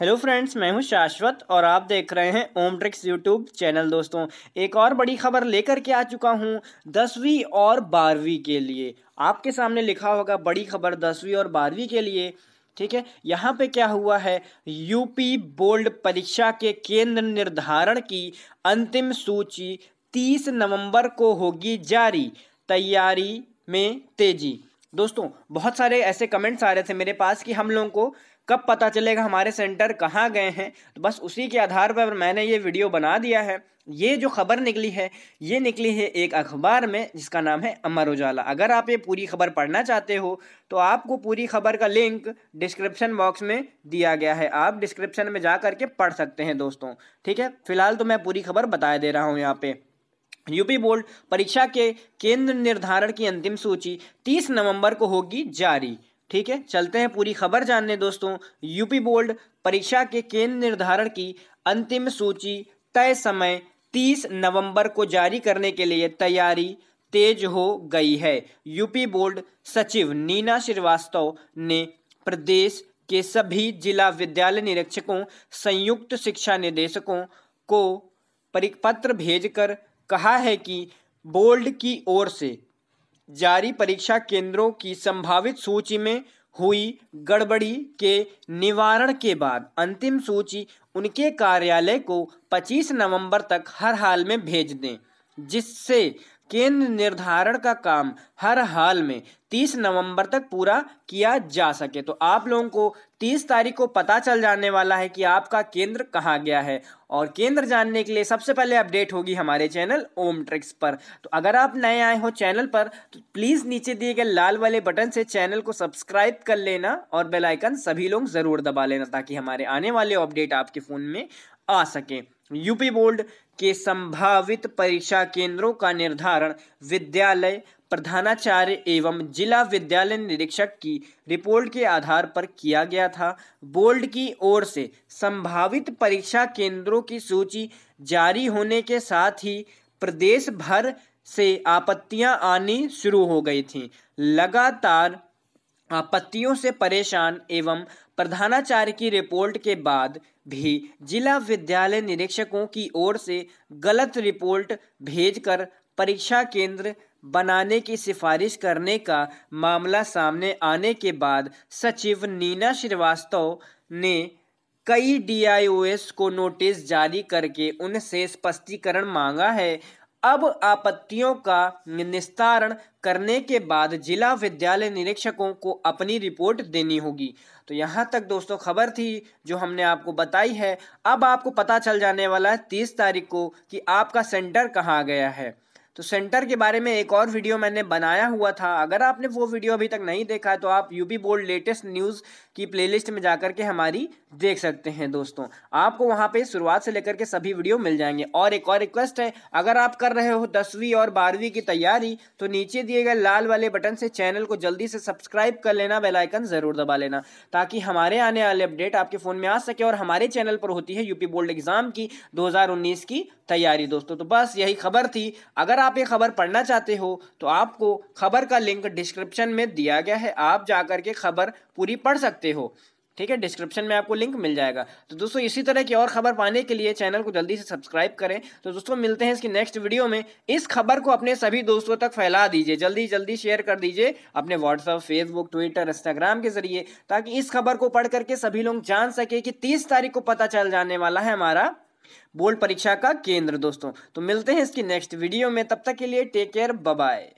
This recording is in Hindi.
हेलो फ्रेंड्स मैं हूं शाश्वत और आप देख रहे हैं ओम ट्रिक्स यूट्यूब चैनल दोस्तों एक और बड़ी खबर लेकर के आ चुका हूं दसवीं और बारहवीं के लिए आपके सामने लिखा होगा बड़ी खबर दसवीं और बारहवीं के लिए ठीक है यहाँ पे क्या हुआ है यूपी बोर्ड परीक्षा के केंद्र निर्धारण की अंतिम सूची तीस नवम्बर को होगी जारी तैयारी में तेजी दोस्तों बहुत सारे ऐसे कमेंट्स आ रहे थे मेरे पास कि हम लोगों को कब पता चलेगा हमारे सेंटर कहाँ गए हैं तो बस उसी के आधार पर मैंने ये वीडियो बना दिया है ये जो खबर निकली है ये निकली है एक अखबार में जिसका नाम है अमर उजाला अगर आप ये पूरी खबर पढ़ना चाहते हो तो आपको पूरी खबर का लिंक डिस्क्रिप्शन बॉक्स में दिया गया है आप डिस्क्रिप्शन में जा करके पढ़ सकते हैं दोस्तों ठीक है फिलहाल तो मैं पूरी खबर बताए दे रहा हूँ यहाँ पे यूपी बोर्ड परीक्षा के केंद्र निर्धारण की अंतिम सूची 30 नवंबर को होगी जारी ठीक है चलते हैं पूरी खबर जानने दोस्तों यूपी बोर्ड परीक्षा के केंद्र निर्धारण की अंतिम सूची तय समय 30 नवंबर को जारी करने के लिए तैयारी तेज हो गई है यूपी बोर्ड सचिव नीना श्रीवास्तव ने प्रदेश के सभी जिला विद्यालय निरीक्षकों संयुक्त शिक्षा निदेशकों को परिपत्र भेजकर कहा है कि बोर्ड की ओर से जारी परीक्षा केंद्रों की संभावित सूची में हुई गड़बड़ी के निवारण के बाद अंतिम सूची उनके कार्यालय को 25 नवंबर तक हर हाल में भेज दें जिससे केंद्र निर्धारण का काम हर हाल में 30 नवंबर तक पूरा किया जा सके तो आप लोगों को 30 तारीख को पता चल जाने वाला है कि आपका केंद्र कहाँ गया है और केंद्र जानने के लिए सबसे पहले अपडेट होगी हमारे चैनल ओम ट्रिक्स पर तो अगर आप नए आए हो चैनल पर तो प्लीज़ नीचे दिए गए लाल वाले बटन से चैनल को सब्सक्राइब कर लेना और बेलाइकन सभी लोग ज़रूर दबा लेना ताकि हमारे आने वाले अपडेट आपके फ़ोन में आ सकें यूपी बोर्ड के संभावित परीक्षा केंद्रों का निर्धारण विद्यालय प्रधानाचार्य एवं जिला विद्यालय निरीक्षक की रिपोर्ट के आधार पर किया गया था बोर्ड की ओर से संभावित परीक्षा केंद्रों की सूची जारी होने के साथ ही प्रदेश भर से आपत्तियां आनी शुरू हो गई थीं लगातार आपत्तियों से परेशान एवं प्रधानाचार्य की रिपोर्ट के बाद भी जिला विद्यालय निरीक्षकों की ओर से गलत रिपोर्ट भेजकर परीक्षा केंद्र बनाने की सिफारिश करने का मामला सामने आने के बाद सचिव नीना श्रीवास्तव ने कई डीआईओएस को नोटिस जारी करके उनसे स्पष्टीकरण मांगा है अब आपत्तियों का निस्तारण करने के बाद जिला विद्यालय निरीक्षकों को अपनी रिपोर्ट देनी होगी तो यहाँ तक दोस्तों खबर थी जो हमने आपको बताई है अब आपको पता चल जाने वाला है तीस तारीख को कि आपका सेंटर कहाँ गया है तो सेंटर के बारे में एक और वीडियो मैंने बनाया हुआ था अगर आपने वो वीडियो अभी तक नहीं देखा है तो आप यूपी बोर्ड लेटेस्ट न्यूज़ की प्लेलिस्ट में जाकर के हमारी देख सकते हैं दोस्तों आपको वहाँ पे शुरुआत से लेकर के सभी वीडियो मिल जाएंगे और एक और रिक्वेस्ट है अगर आप कर रहे हो दसवीं और बारहवीं की तैयारी तो नीचे दिए गए लाल वाले बटन से चैनल को जल्दी से सब्सक्राइब कर लेना बेलाइकन ज़रूर दबा लेना ताकि हमारे आने वाले अपडेट आपके फ़ोन में आ सके और हमारे चैनल पर होती है यूपी बोर्ड एग्ज़ाम की दो की तैयारी दोस्तों तो बस यही खबर थी अगर आप ये खबर पढ़ना चाहते हो तो आपको खबर का लिंक डिस्क्रिप्शन में दिया गया है आप जा कर के खबर पूरी पढ़ सकते हो ठीक है डिस्क्रिप्शन में आपको लिंक मिल जाएगा तो दोस्तों इसी तरह की और खबर पाने के लिए चैनल को जल्दी से सब्सक्राइब करें तो दोस्तों मिलते हैं इसकी नेक्स्ट वीडियो में इस खबर को अपने सभी दोस्तों तक फैला दीजिए जल्दी जल्दी शेयर कर दीजिए अपने व्हाट्सअप फेसबुक ट्विटर इंस्टाग्राम के जरिए ताकि इस खबर को पढ़ करके सभी लोग जान सके कि तीस तारीख को पता चल जाने वाला है हमारा बोर्ड परीक्षा का केंद्र दोस्तों तो मिलते हैं इसकी नेक्स्ट वीडियो में तब तक के लिए टेक केयर बाय